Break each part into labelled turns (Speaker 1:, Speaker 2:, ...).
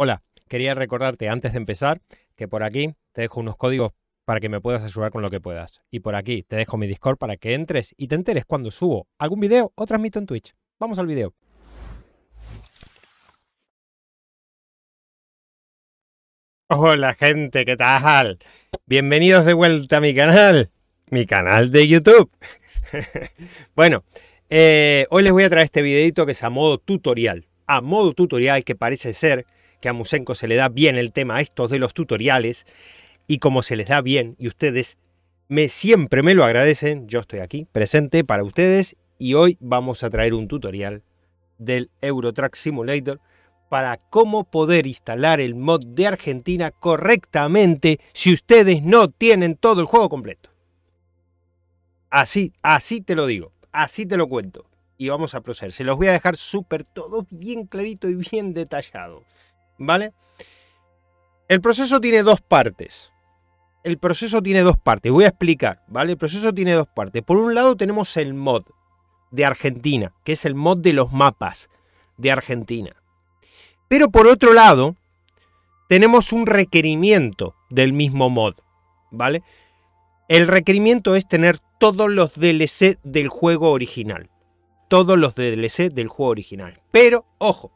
Speaker 1: Hola, quería recordarte antes de empezar que por aquí te dejo unos códigos para que me puedas ayudar con lo que puedas. Y por aquí te dejo mi Discord para que entres y te enteres cuando subo algún video o transmito en Twitch. Vamos al video. Hola gente, ¿qué tal? Bienvenidos de vuelta a mi canal, mi canal de YouTube. bueno, eh, hoy les voy a traer este videito que es a modo tutorial. A modo tutorial que parece ser que a Musenko se le da bien el tema estos de los tutoriales y como se les da bien y ustedes me siempre me lo agradecen, yo estoy aquí presente para ustedes y hoy vamos a traer un tutorial del Eurotrack Simulator para cómo poder instalar el mod de Argentina correctamente si ustedes no tienen todo el juego completo. Así, así te lo digo, así te lo cuento. Y vamos a proceder. Se los voy a dejar súper todo bien clarito y bien detallado. ¿Vale? El proceso tiene dos partes. El proceso tiene dos partes. Voy a explicar, ¿vale? El proceso tiene dos partes. Por un lado tenemos el mod de Argentina, que es el mod de los mapas de Argentina. Pero por otro lado, tenemos un requerimiento del mismo mod, ¿vale? El requerimiento es tener todos los DLC del juego original. Todos los DLC del juego original. Pero, ojo,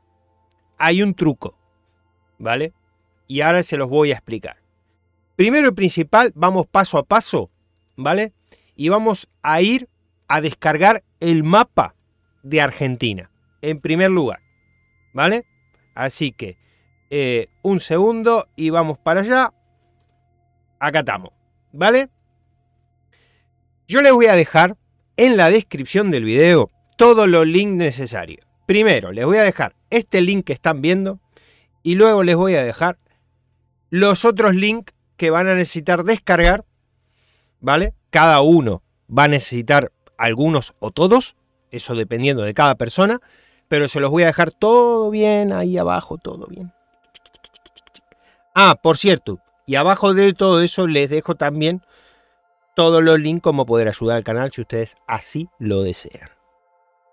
Speaker 1: hay un truco. ¿vale? Y ahora se los voy a explicar. Primero y principal, vamos paso a paso, ¿vale? Y vamos a ir a descargar el mapa de Argentina, en primer lugar, ¿vale? Así que, eh, un segundo y vamos para allá. Acá estamos, ¿vale? Yo les voy a dejar en la descripción del video todos los links necesarios. Primero, les voy a dejar este link que están viendo, y luego les voy a dejar los otros links que van a necesitar descargar, ¿vale? Cada uno va a necesitar algunos o todos, eso dependiendo de cada persona, pero se los voy a dejar todo bien ahí abajo, todo bien. Ah, por cierto, y abajo de todo eso les dejo también todos los links como poder ayudar al canal si ustedes así lo desean.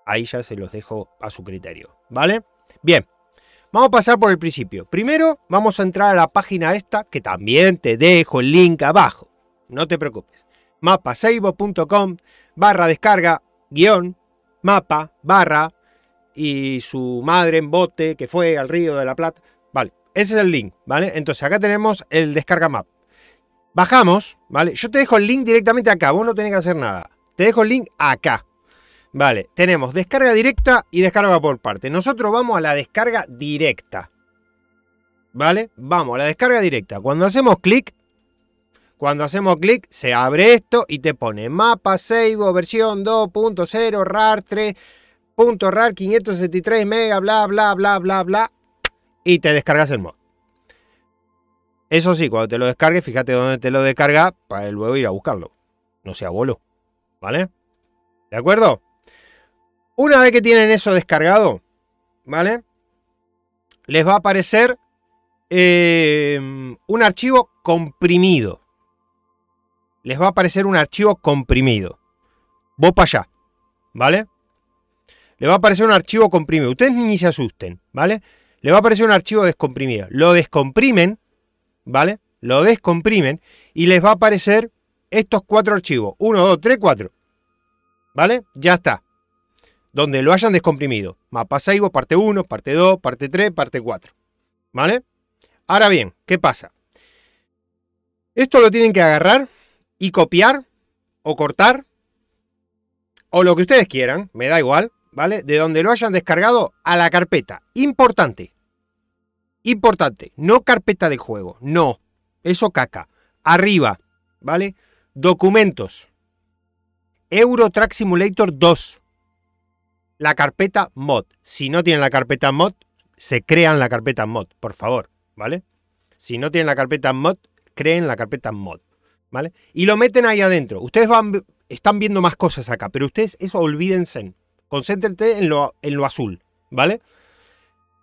Speaker 1: Ahí ya se los dejo a su criterio, ¿vale? Bien. Vamos a pasar por el principio. Primero vamos a entrar a la página esta, que también te dejo el link abajo. No te preocupes. mapaseibo.com barra descarga guión mapa barra y su madre en bote que fue al río de la Plata. Vale, ese es el link, ¿vale? Entonces acá tenemos el descarga map. Bajamos, ¿vale? Yo te dejo el link directamente acá, vos no tenés que hacer nada. Te dejo el link acá, Vale, tenemos descarga directa y descarga por parte. Nosotros vamos a la descarga directa. ¿Vale? Vamos a la descarga directa. Cuando hacemos clic, cuando hacemos clic, se abre esto y te pone mapa, seibo, versión 2.0, RAR 3.RAR 563 mega, bla, bla, bla, bla, bla. Y te descargas el mod. Eso sí, cuando te lo descargues, fíjate dónde te lo descarga para luego ir a buscarlo. No sea bolo. ¿Vale? ¿De acuerdo? Una vez que tienen eso descargado, ¿vale? Les va a aparecer eh, un archivo comprimido. Les va a aparecer un archivo comprimido. Vos para allá, ¿vale? Le va a aparecer un archivo comprimido. Ustedes ni se asusten, ¿vale? Le va a aparecer un archivo descomprimido. Lo descomprimen, ¿vale? Lo descomprimen y les va a aparecer estos cuatro archivos. Uno, dos, tres, cuatro. ¿Vale? Ya está donde lo hayan descomprimido. Mapa Seibo, parte 1, parte 2, parte 3, parte 4. ¿Vale? Ahora bien, ¿qué pasa? Esto lo tienen que agarrar y copiar o cortar o lo que ustedes quieran, me da igual, ¿vale? De donde lo hayan descargado a la carpeta. Importante. Importante. No carpeta de juego. No. Eso caca. Arriba, ¿vale? Documentos. Euro Track Simulator 2 la carpeta mod. Si no tienen la carpeta mod, se crean la carpeta mod, por favor, ¿vale? Si no tienen la carpeta mod, creen la carpeta mod, ¿vale? Y lo meten ahí adentro. Ustedes van, están viendo más cosas acá, pero ustedes eso olvídense. Concéntrense en lo, en lo azul, ¿vale?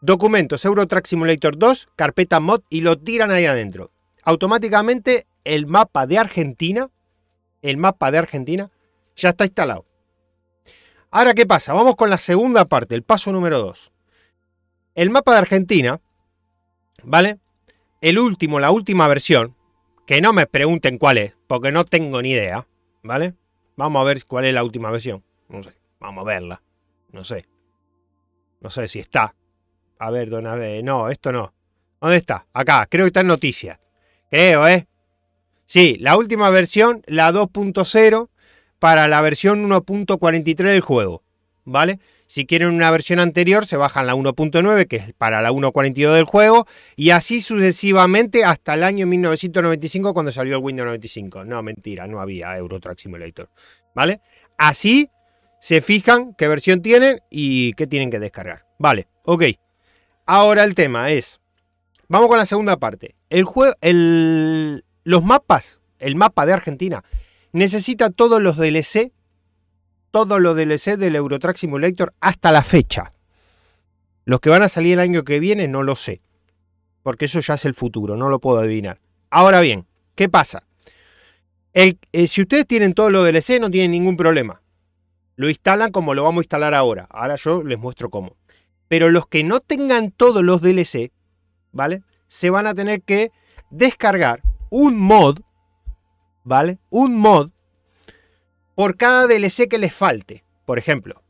Speaker 1: Documentos, Eurotrack Simulator 2, carpeta mod y lo tiran ahí adentro. Automáticamente el mapa de Argentina, el mapa de Argentina ya está instalado. Ahora, ¿qué pasa? Vamos con la segunda parte, el paso número 2. El mapa de Argentina, ¿vale? El último, la última versión, que no me pregunten cuál es, porque no tengo ni idea, ¿vale? Vamos a ver cuál es la última versión. No sé, vamos a verla. No sé. No sé si está. A ver, don de, no, esto no. ¿Dónde está? Acá, creo que está en noticias. Creo, ¿eh? Sí, la última versión, la 2.0, para la versión 1.43 del juego, ¿vale? Si quieren una versión anterior, se bajan la 1.9, que es para la 1.42 del juego, y así sucesivamente hasta el año 1995, cuando salió el Windows 95. No, mentira, no había Euro Truck Simulator. ¿Vale? Así se fijan qué versión tienen y qué tienen que descargar. Vale, ok. Ahora el tema es. Vamos con la segunda parte. El juego. El, los mapas. El mapa de Argentina necesita todos los DLC, todos los DLC del Eurotrack Simulator hasta la fecha. Los que van a salir el año que viene no lo sé, porque eso ya es el futuro, no lo puedo adivinar. Ahora bien, ¿qué pasa? Eh, si ustedes tienen todos los DLC no tienen ningún problema. Lo instalan como lo vamos a instalar ahora. Ahora yo les muestro cómo. Pero los que no tengan todos los DLC, ¿vale? Se van a tener que descargar un mod ¿vale? Un mod por cada DLC que les falte. Por ejemplo,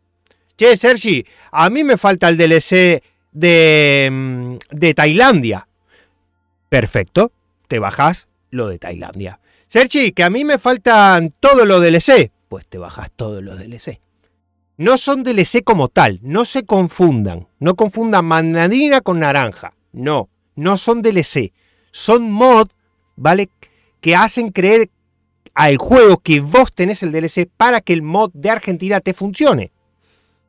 Speaker 1: che, Sergi, a mí me falta el DLC de, mm, de Tailandia. Perfecto, te bajas lo de Tailandia. Sergi, que a mí me faltan todos los DLC. Pues te bajas todos los DLC. No son DLC como tal, no se confundan. No confundan mandarina con naranja. No, no son DLC. Son mod, ¿vale? Que hacen creer al juego que vos tenés el DLC para que el mod de Argentina te funcione.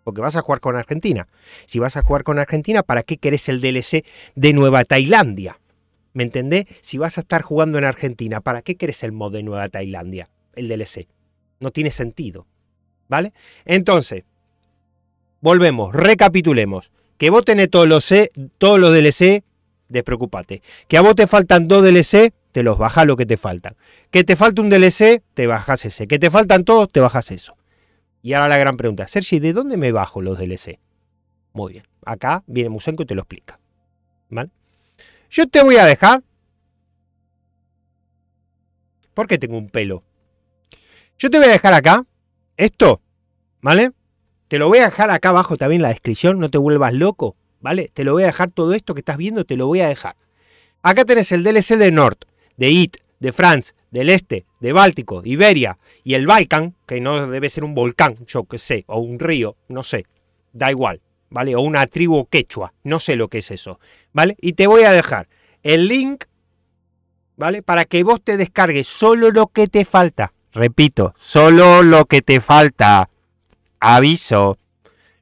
Speaker 1: Porque vas a jugar con Argentina. Si vas a jugar con Argentina, ¿para qué querés el DLC de Nueva Tailandia? ¿Me entendés? Si vas a estar jugando en Argentina, ¿para qué querés el mod de Nueva Tailandia? El DLC. No tiene sentido. ¿Vale? Entonces, volvemos, recapitulemos. Que vos tenés todos los, todos los DLC, despreocupate. Que a vos te faltan dos DLC, te los baja lo que te faltan. Que te falta un DLC, te bajas ese. Que te faltan todos, te bajas eso. Y ahora la gran pregunta, Sergi, ¿de dónde me bajo los DLC? Muy bien, acá viene Musenko y te lo explica. ¿Vale? Yo te voy a dejar. Porque tengo un pelo. Yo te voy a dejar acá. Esto, ¿vale? Te lo voy a dejar acá abajo también la descripción, no te vuelvas loco, ¿vale? Te lo voy a dejar todo esto que estás viendo, te lo voy a dejar. Acá tenés el DLC de Nord de IT, de France, del Este, de Báltico, Iberia y el Balcán, que no debe ser un volcán, yo que sé, o un río, no sé, da igual, ¿vale? O una tribu quechua, no sé lo que es eso, ¿vale? Y te voy a dejar el link, ¿vale? Para que vos te descargues solo lo que te falta. Repito, solo lo que te falta. Aviso.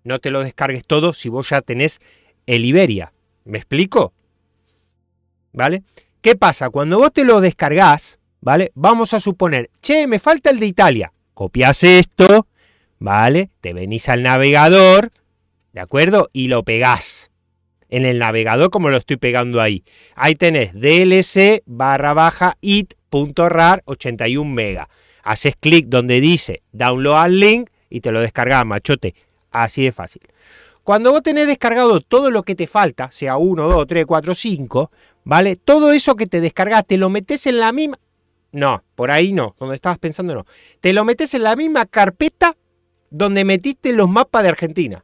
Speaker 1: No te lo descargues todo si vos ya tenés el Iberia. ¿Me explico? ¿Vale? ¿Qué pasa? Cuando vos te lo descargás, ¿vale? Vamos a suponer, che, me falta el de Italia. Copias esto, ¿vale? Te venís al navegador, ¿de acuerdo? Y lo pegás en el navegador como lo estoy pegando ahí. Ahí tenés DLC barra baja it.rar 81 mega. Haces clic donde dice download al link y te lo descargas, machote. Así de fácil. Cuando vos tenés descargado todo lo que te falta, sea 1, 2, 3, 4, 5, ¿Vale? Todo eso que te descargaste, lo metes en la misma. No, por ahí no, donde estabas pensando no. Te lo metes en la misma carpeta donde metiste los mapas de Argentina.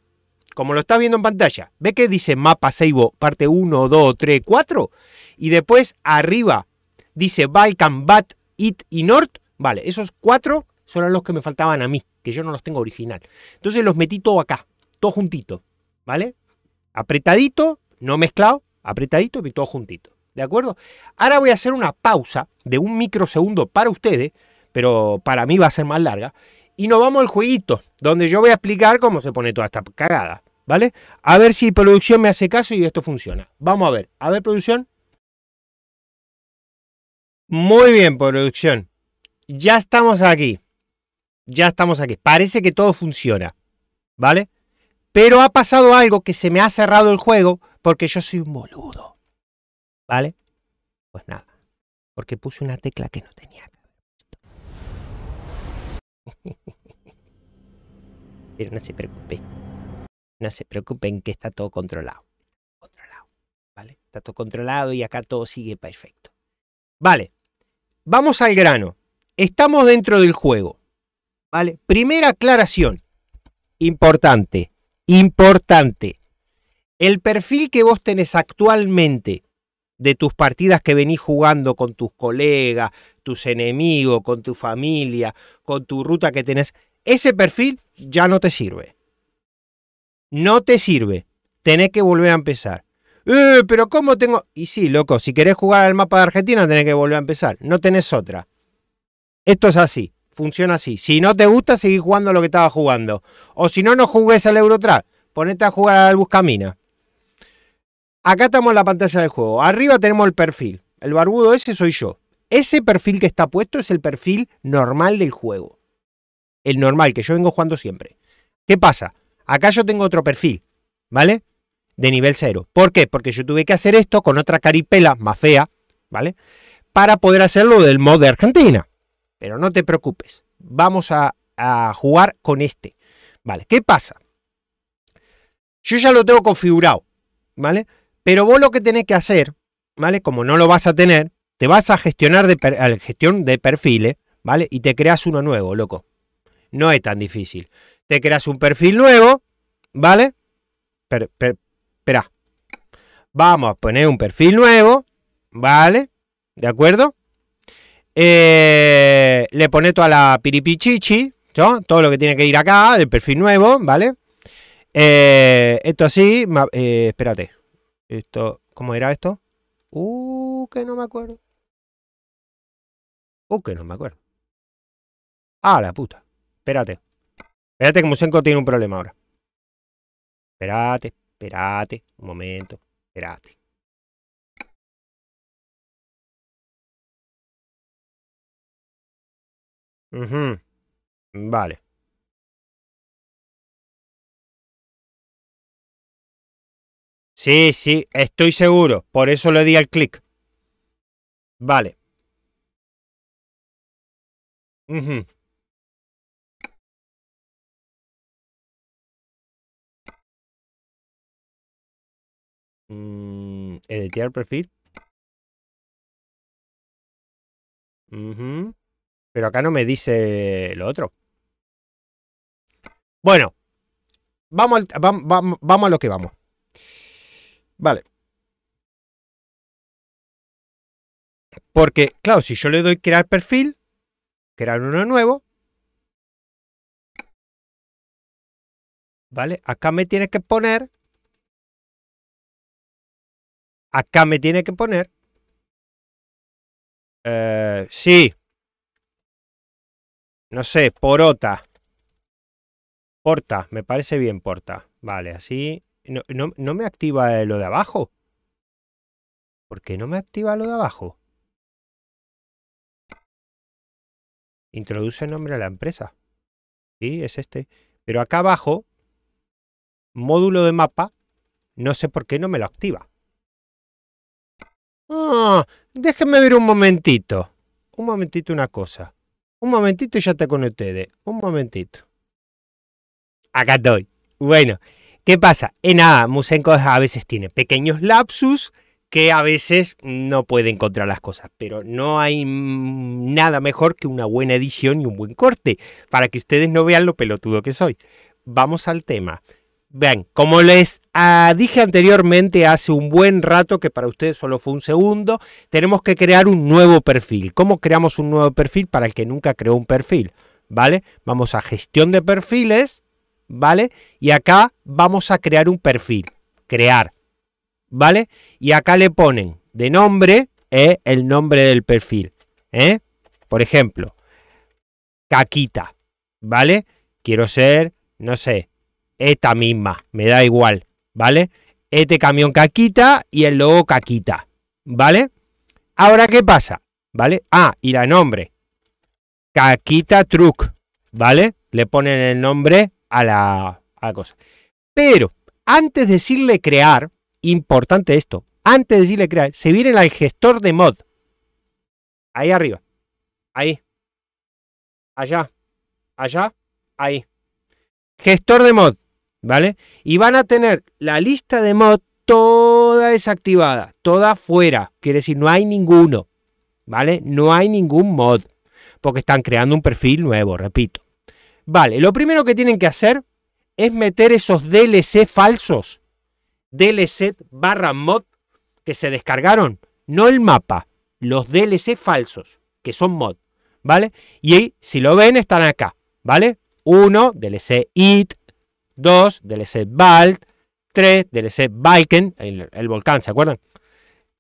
Speaker 1: Como lo estás viendo en pantalla. ¿Ve que dice mapa Seibo parte 1, 2, 3, 4? Y después arriba dice Balkan, Bat, It y North. Vale, esos cuatro son los que me faltaban a mí, que yo no los tengo original. Entonces los metí todo acá, todo juntitos, ¿vale? Apretadito, no mezclado, apretadito y todo juntito. ¿De acuerdo? Ahora voy a hacer una pausa de un microsegundo para ustedes, pero para mí va a ser más larga. Y nos vamos al jueguito, donde yo voy a explicar cómo se pone toda esta cagada. ¿Vale? A ver si producción me hace caso y esto funciona. Vamos a ver. A ver, producción. Muy bien, producción. Ya estamos aquí. Ya estamos aquí. Parece que todo funciona. ¿Vale? Pero ha pasado algo que se me ha cerrado el juego porque yo soy un boludo. ¿Vale? Pues nada. Porque puse una tecla que no tenía que haber Pero no se preocupen. No se preocupen que está todo controlado. Controlado. ¿Vale? Está todo controlado y acá todo sigue perfecto. Vale. Vamos al grano. Estamos dentro del juego. ¿Vale? Primera aclaración. Importante. Importante el perfil que vos tenés actualmente de tus partidas que venís jugando con tus colegas, tus enemigos, con tu familia, con tu ruta que tenés, ese perfil ya no te sirve. No te sirve. Tenés que volver a empezar. Eh, pero ¿cómo tengo? Y sí, loco, si querés jugar al mapa de Argentina tenés que volver a empezar. No tenés otra. Esto es así. Funciona así. Si no te gusta, seguís jugando lo que estabas jugando. O si no, no jugues al Eurotrack. Ponete a jugar al Buscamina. Acá estamos en la pantalla del juego. Arriba tenemos el perfil. El barbudo ese soy yo. Ese perfil que está puesto es el perfil normal del juego. El normal, que yo vengo jugando siempre. ¿Qué pasa? Acá yo tengo otro perfil, ¿vale? De nivel cero. ¿Por qué? Porque yo tuve que hacer esto con otra caripela más fea, ¿vale? Para poder hacerlo del mod de Argentina. Pero no te preocupes. Vamos a, a jugar con este. ¿Vale? ¿Qué pasa? Yo ya lo tengo configurado, ¿vale? Pero vos lo que tenés que hacer, ¿vale? Como no lo vas a tener, te vas a gestionar de gestión de perfiles, ¿vale? Y te creas uno nuevo, loco. No es tan difícil. Te creas un perfil nuevo, ¿vale? Espera. Vamos a poner un perfil nuevo, ¿vale? ¿De acuerdo? Eh, le pone toda la piripichichi, ¿no? todo lo que tiene que ir acá, el perfil nuevo, ¿vale? Eh, esto así, eh, espérate. Esto,
Speaker 2: ¿cómo era esto? Uh, que no me acuerdo. Uh, que no me acuerdo. Ah, la puta. Espérate. Espérate que Musenko tiene un problema ahora. Espérate, espérate. Un momento. Espérate. Vale. Sí, sí, estoy seguro. Por eso le di al clic. Vale. Mm, Editar perfil. Pero acá no me dice lo otro.
Speaker 1: Bueno, vamos, al, vamos, vamos a lo que vamos. Vale.
Speaker 2: Porque, claro, si yo le doy crear perfil, crear uno nuevo, ¿vale? Acá me tiene que poner, acá me tiene que poner, eh, sí, no sé, porota,
Speaker 1: porta, me parece bien porta, vale, así, no, me activa lo de abajo.
Speaker 2: ¿Por qué no me activa lo de abajo? Introduce el nombre a la empresa. Sí, es este. Pero acá
Speaker 1: abajo, módulo de mapa, no sé por qué no me lo activa. Oh, ah, déjenme ver un momentito. Un momentito una cosa. Un momentito y ya te conecté. Un momentito. Acá estoy. Bueno, ¿Qué pasa? En nada, Musenko a veces tiene pequeños lapsus que a veces no puede encontrar las cosas, pero no hay mm, nada mejor que una buena edición y un buen corte, para que ustedes no vean lo pelotudo que soy. Vamos al tema. Vean, como les ah, dije anteriormente hace un buen rato, que para ustedes solo fue un segundo, tenemos que crear un nuevo perfil. ¿Cómo creamos un nuevo perfil para el que nunca creó un perfil? ¿Vale? Vamos a gestión de perfiles ¿vale? Y acá vamos a crear un perfil, crear, ¿vale? Y acá le ponen de nombre eh, el nombre del perfil, ¿eh? Por ejemplo, Caquita, ¿vale? Quiero ser, no sé, esta misma, me da igual, ¿vale? Este camión Caquita y el logo Caquita, ¿vale? Ahora, ¿qué pasa? ¿Vale? Ah, y la nombre. Caquita Truck, ¿vale? Le ponen el nombre a la, a cosa. Pero antes de decirle crear, importante esto, antes de decirle crear, se vienen al gestor de mod. Ahí arriba. Ahí. Allá. Allá. Ahí. Gestor de mod. ¿Vale? Y van a tener la lista de mod toda desactivada, toda fuera. Quiere decir, no hay ninguno. ¿Vale? No hay ningún mod. Porque están creando un perfil nuevo, repito. Vale, lo primero que tienen que hacer es meter esos DLC falsos. DLC barra mod que se descargaron. No el mapa, los DLC falsos, que son mod. ¿Vale? Y ahí, si lo ven, están acá. ¿Vale? Uno, DLC IT. dos, DLC Balt. tres, DLC Viken, el, volcán, ¿se acuerdan?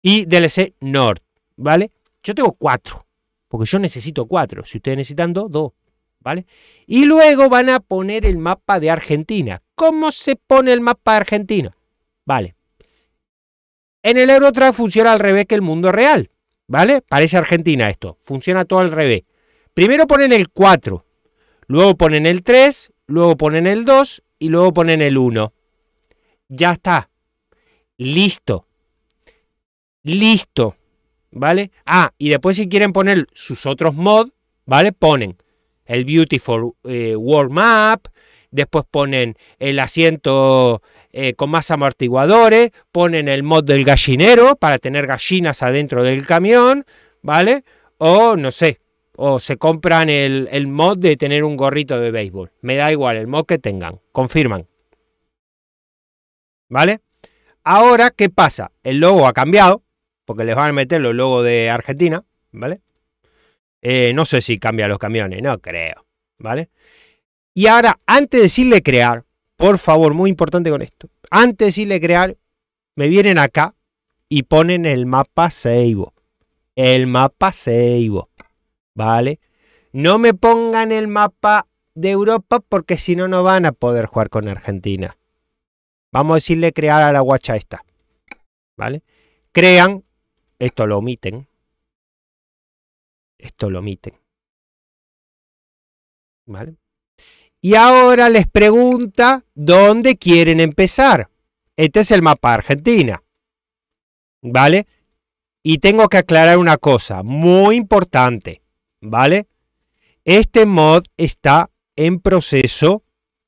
Speaker 1: Y DLC Nord, ¿vale? Yo tengo cuatro, porque yo necesito cuatro. Si ustedes necesitan dos, ¿vale? Y luego van a poner el mapa de Argentina. ¿Cómo se pone el mapa de Argentina? Vale. En el Eurotrack funciona al revés que el mundo real, ¿vale? Parece Argentina esto, funciona todo al revés. Primero ponen el 4, luego ponen el 3, luego ponen el 2 y luego ponen el 1. Ya está. Listo. Listo. ¿Vale? Ah, y después si quieren poner sus otros mods, ¿vale? Ponen el Beautiful eh, World Map, después ponen el asiento eh, con más amortiguadores, ponen el mod del gallinero para tener gallinas adentro del camión, ¿vale? O no sé, o se compran el, el mod de tener un gorrito de béisbol. Me da igual el mod que tengan, confirman. ¿Vale? Ahora, ¿qué pasa? El logo ha cambiado, porque les van a meter los logos de Argentina, ¿vale? Eh, no sé si cambia los camiones, no creo. ¿Vale? Y ahora, antes de decirle crear, por favor, muy importante con esto. Antes de decirle crear, me vienen acá y ponen el mapa Seibo. El mapa Seibo. ¿Vale? No me pongan el mapa de Europa porque si no, no van a poder jugar con Argentina. Vamos a decirle crear a la guacha esta. ¿Vale?
Speaker 2: Crean, esto lo omiten, esto lo omiten. ¿Vale? Y ahora les pregunta
Speaker 1: dónde quieren empezar. Este es el mapa Argentina. ¿Vale? Y tengo que aclarar una cosa muy importante. ¿Vale? Este mod está en proceso,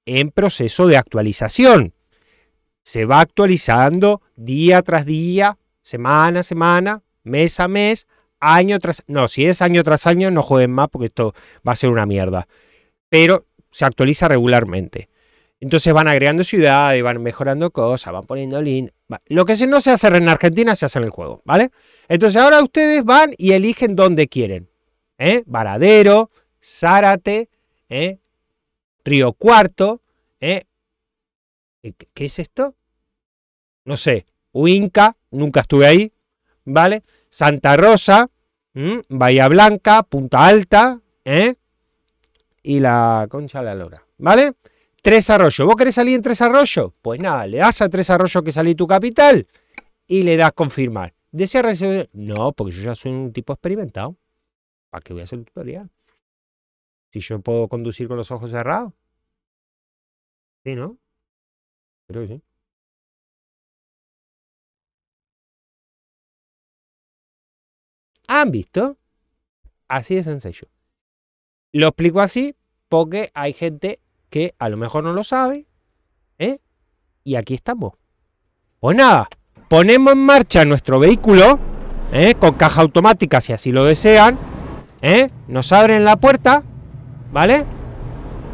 Speaker 1: en proceso de actualización. Se va actualizando día tras día, semana a semana, mes a mes, año tras... No, si es año tras año, no jueguen más porque esto va a ser una mierda. Pero se actualiza regularmente. Entonces van agregando ciudades, van mejorando cosas, van poniendo link. Lo que no se hace en Argentina se hace en el juego, ¿vale? Entonces ahora ustedes van y eligen donde quieren. ¿eh? Varadero, Zárate, ¿eh? Río Cuarto. ¿eh? ¿Qué es esto? No sé. Huinca, nunca estuve ahí, ¿vale? Santa Rosa, Bahía Blanca, Punta Alta, ¿eh? Y la Concha de la Lora, ¿vale? Tres Arroyos. ¿Vos querés salir en Tres Arroyos? Pues nada, le das a Tres Arroyos que salí tu capital y le das confirmar. ¿Desea recibir, No, porque yo ya soy un tipo experimentado. ¿Para qué voy a hacer el
Speaker 2: tutorial? Si yo puedo conducir con los ojos cerrados. Sí, ¿no? Creo que sí. ¿Han visto? Así de sencillo. Lo explico así porque hay gente que a lo mejor no lo sabe.
Speaker 1: ¿eh? Y aquí estamos. Pues nada, ponemos en marcha nuestro vehículo ¿eh? con caja automática si así lo desean. ¿eh? Nos abren la puerta, ¿vale?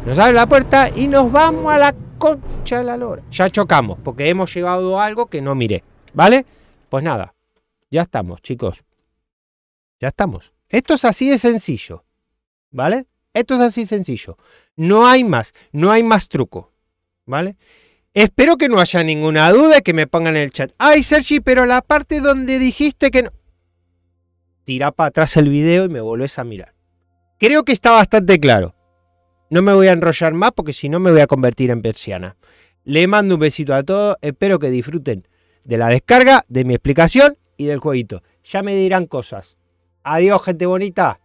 Speaker 1: Nos abren la puerta y nos vamos a la concha de la lora. Ya chocamos porque hemos llevado algo que no miré, ¿vale? Pues nada, ya estamos, chicos. Ya estamos. Esto es así de sencillo. ¿Vale? Esto es así de sencillo. No hay más. No hay más truco. ¿Vale? Espero que no haya ninguna duda y que me pongan en el chat. Ay, Sergi, pero la parte donde dijiste que no. Tira para atrás el video y me vuelves a mirar. Creo que está bastante claro. No me voy a enrollar más porque si no me voy a convertir en persiana. Le mando un besito a todos. Espero que disfruten de la descarga, de mi
Speaker 2: explicación y del jueguito. Ya me dirán cosas. Adiós, gente bonita.